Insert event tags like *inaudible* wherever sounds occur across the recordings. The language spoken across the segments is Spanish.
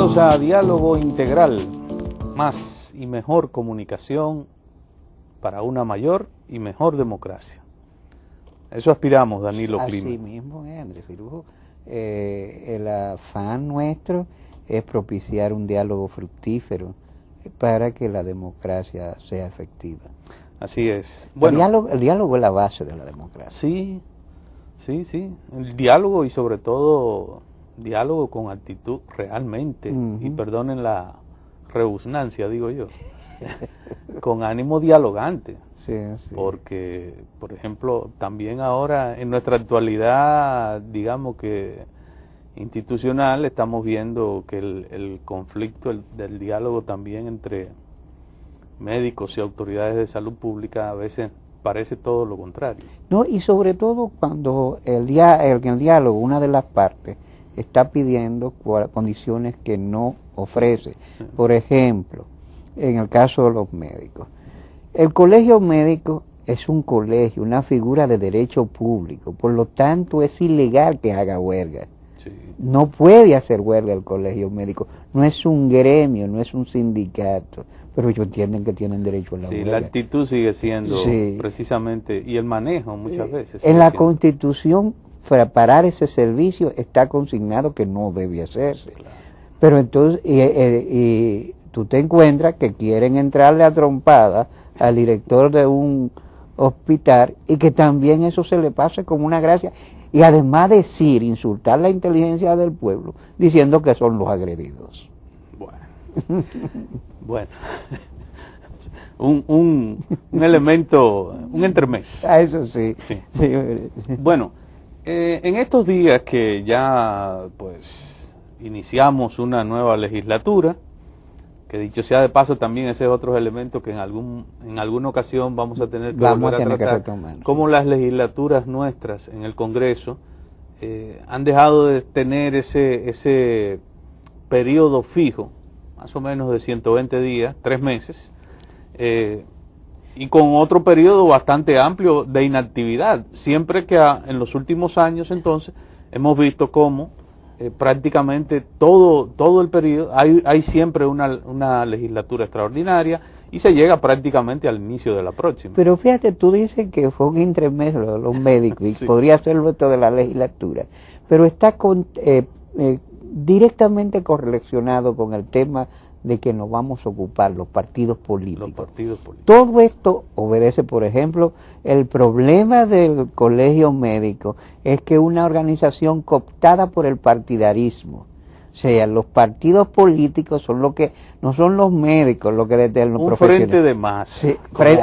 a Diálogo Integral, más y mejor comunicación para una mayor y mejor democracia. Eso aspiramos, Danilo Clima. Así mismo, Andrés Cirujo. Eh, el afán nuestro es propiciar un diálogo fructífero para que la democracia sea efectiva. Así es. Bueno, el, diálogo, el diálogo es la base de la democracia. Sí, sí, sí. El diálogo y sobre todo diálogo con actitud realmente, y perdonen la rebusnancia, digo yo, *laughs* con ánimo dialogante. Porque, por ejemplo, también ahora en nuestra actualidad, digamos que institucional, estamos viendo que el, conflicto del diálogo también entre médicos y autoridades de salud pública a veces parece todo lo contrario. No, y sobre todo cuando el, el diálogo, una de las partes, está pidiendo condiciones que no ofrece. Por ejemplo, en el caso de los médicos. El colegio médico es un colegio, una figura de derecho público, por lo tanto es ilegal que haga huelga. No puede hacer huelga el colegio médico, no es un gremio, no es un sindicato, pero ellos entienden que tienen derecho a la sí, La actitud sigue siendo precisamente, y el manejo muchas veces. En la constitución para parar ese servicio está consignado que no debe hacerse. Pero entonces, eh, eh, y, tú te encuentras que quieren entrarle a trompada al director de un hospital y que también eso se le pase como una gracia. Y además decir, insultar la inteligencia del pueblo diciendo que son los agredidos. Bueno, *laughs* bueno. *laughs* Un, un, elemento, un entremés. Ah, eso sí. sí. Bueno, eh, en estos días que ya pues iniciamos una nueva legislatura, que dicho sea de paso también ese es otro elemento que en algún en alguna ocasión vamos a tener que volver a, tratar, como las legislaturas nuestras en el Congreso eh, han dejado de tener ese ese periodo fijo, más o menos de 120 días, tres meses. Eh, y con otro periodo bastante amplio de inactividad, siempre que en los últimos años entonces hemos visto cómo eh, prácticamente todo, todo el periodo, hay, hay siempre una, una, legislatura extraordinaria y se llega prácticamente al inicio de la próxima. Pero fíjate, tú dices que fue un intermedio de los médicos y *laughs* podría ser lo de la legislatura, pero está eh, eh, directamente correlacionado con el tema de que nos vamos a ocupar los partidos políticos. Los partidos políticos. Todo esto obedece, por ejemplo, el problema del colegio médico es que una organización cooptada por el partidarismo, sea, los partidos políticos son los que, no son los médicos los que detienen los Un frente de masa.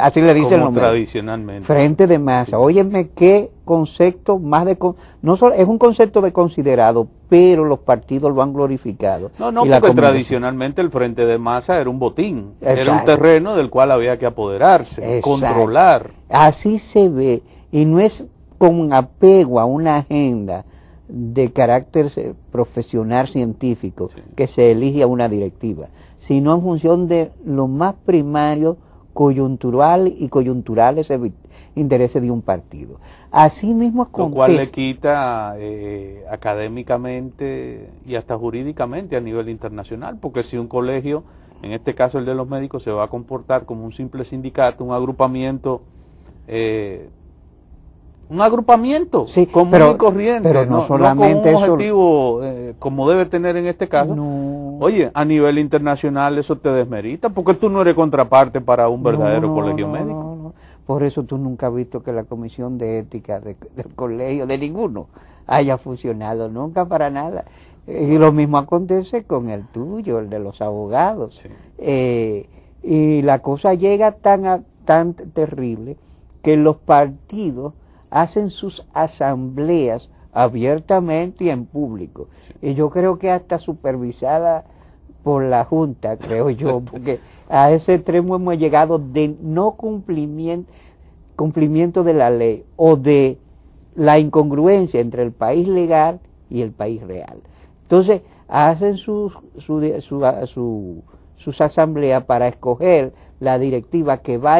así le dicen los tradicionalmente. Frente de masa. Óyeme qué concepto más de, no es un concepto de considerado, pero los partidos lo han glorificado. No, no, porque tradicionalmente el frente de masa era un botín, era un terreno del cual había que apoderarse, controlar. Así se ve, y no es con apego a una agenda, de carácter eh, profesional científico que se elige a una directiva, sino en función de lo más primario, coyuntural y coyunturales intereses de un partido. así Asimismo, lo cual le quita eh, académicamente y hasta jurídicamente a nivel internacional, porque si un colegio, en este caso el de los médicos, se va a comportar como un simple sindicato, un agrupamiento eh, un agrupamiento sí, común corriente, no, solamente con un objetivo eh, como debe tener en este caso. Oye, a nivel internacional eso te desmerita, porque tú no eres contraparte para un verdadero colegio médico. Por eso tú nunca has visto que la comisión de ética del colegio, de ninguno, haya funcionado nunca para nada. Y lo mismo acontece con el tuyo, el de los abogados. Eh, y la cosa llega tan, tan terrible que los partidos hacen sus asambleas abiertamente y en público. Y yo creo que hasta supervisada por la Junta, creo yo, *laughs* porque a ese extremo hemos llegado de no cumplimiento, cumplimiento de la ley o de la incongruencia entre el país legal y el país real. Entonces, hacen sus, sus asambleas para escoger la directiva que va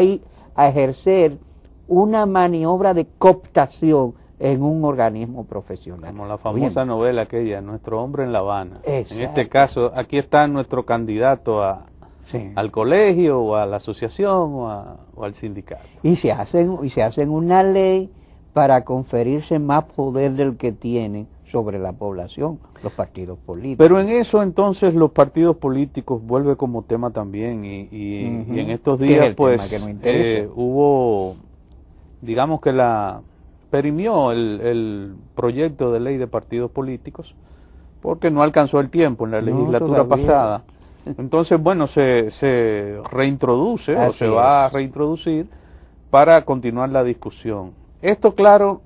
a ejercer una maniobra de cooptación en un organismo profesional. Como la famosa novela aquella, Nuestro hombre en La Habana. En este caso, aquí está nuestro candidato a, al colegio o a la asociación o, al sindicato. Y se, hacen, y se hacen una ley para conferirse más poder del que tienen sobre la población, los partidos políticos. Pero en eso entonces los partidos políticos vuelve como tema también y, en estos días pues eh, hubo digamos que la perimió el, el proyecto de ley de partidos políticos porque no alcanzó el tiempo en la legislatura pasada. Entonces, bueno, se, se reintroduce o se va a reintroducir para continuar la discusión. Esto, claro,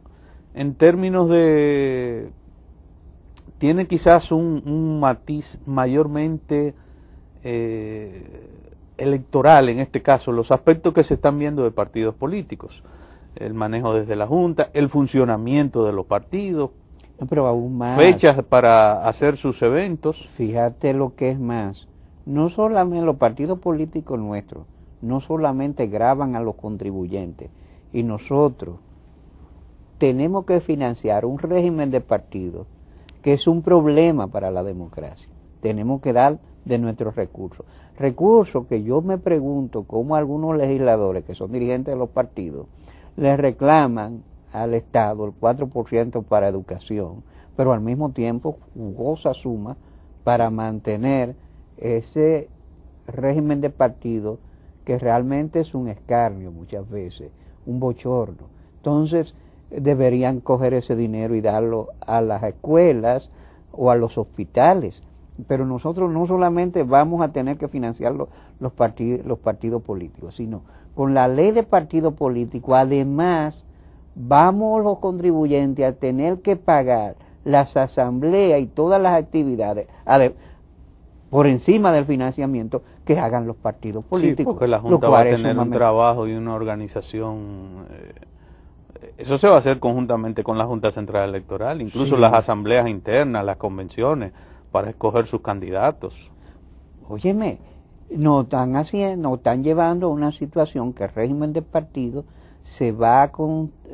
en términos de... tiene quizás un, un matiz mayormente eh, electoral, en este caso, los aspectos que se están viendo de partidos políticos el manejo desde la Junta, el funcionamiento de los partidos, fechas para hacer sus eventos. Fíjate lo que es más, no solamente los partidos políticos nuestros, no solamente graban a los contribuyentes, y nosotros tenemos que financiar un régimen de partidos que es un problema para la democracia. Tenemos que dar de nuestros recursos. Recursos que yo me pregunto cómo algunos legisladores que son dirigentes de los partidos le reclaman al Estado el 4% para educación, pero al mismo tiempo jugosa suma para mantener ese régimen de partido que realmente es un escarnio muchas veces, un bochorno. Entonces deberían coger ese dinero y darlo a las escuelas o a los hospitales pero nosotros no solamente vamos a tener que financiar los, los, partidos políticos, sino con la ley de partido político, además, vamos los contribuyentes a tener que pagar las asambleas y todas las actividades por encima del financiamiento que hagan los partidos políticos. Sí, porque la Junta va a tener un trabajo y una organización. Eh, eso se va a hacer conjuntamente con la Junta Central Electoral, incluso las asambleas internas, las convenciones para escoger sus candidatos. Óyeme, nos están haciendo, nos están llevando a una situación que el régimen de partido se va a,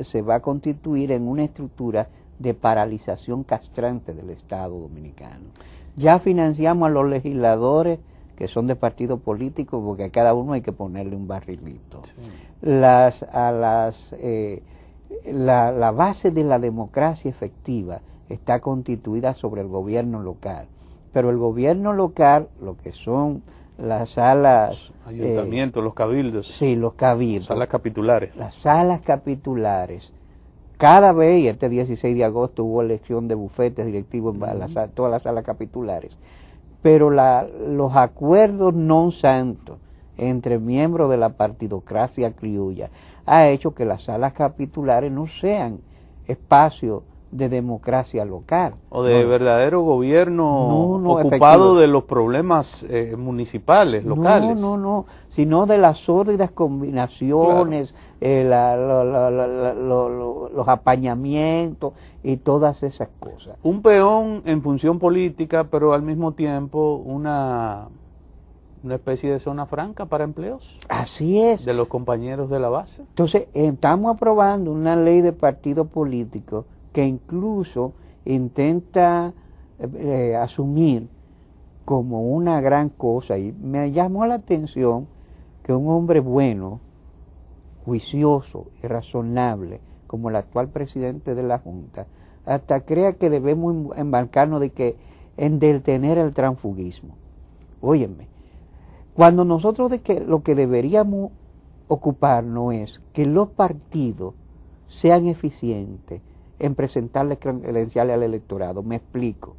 se va a constituir en una estructura de paralización castrante del Estado dominicano. Ya financiamos a los legisladores que son de partido político porque a cada uno hay que ponerle un barrilito. Las, a las, eh, la base de la democracia efectiva está constituida sobre el gobierno local. Pero el gobierno local, lo que son las salas... Ayuntamientos, eh, los cabildos. Sí, los cabildos. Salas capitulares. Las salas capitulares. Cada vez, y este 16 de agosto hubo elección de bufetes directivos en todas las salas capitulares, pero la, los acuerdos non santos entre miembros de la partidocracia criolla ha hecho que las salas capitulares no sean espacios de democracia local. O de verdadero gobierno ocupado de los problemas eh, municipales, locales. No, no, no, sino de las sórdidas combinaciones, eh, los apañamientos y todas esas cosas. Un peón en función política, pero al mismo tiempo una una especie de zona franca para empleos. Así es. De los compañeros de la base. Entonces, estamos aprobando una ley de partido político que incluso intenta eh, eh, asumir como una gran cosa. Y me llamó la atención que un hombre bueno, juicioso y razonable, como el actual presidente de la Junta, hasta crea que debemos embarcarnos de que en detener el transfugismo. Óyeme, cuando nosotros de que lo que deberíamos ocuparnos es que los partidos sean eficientes, en presentarle credenciales al electorado. Me explico.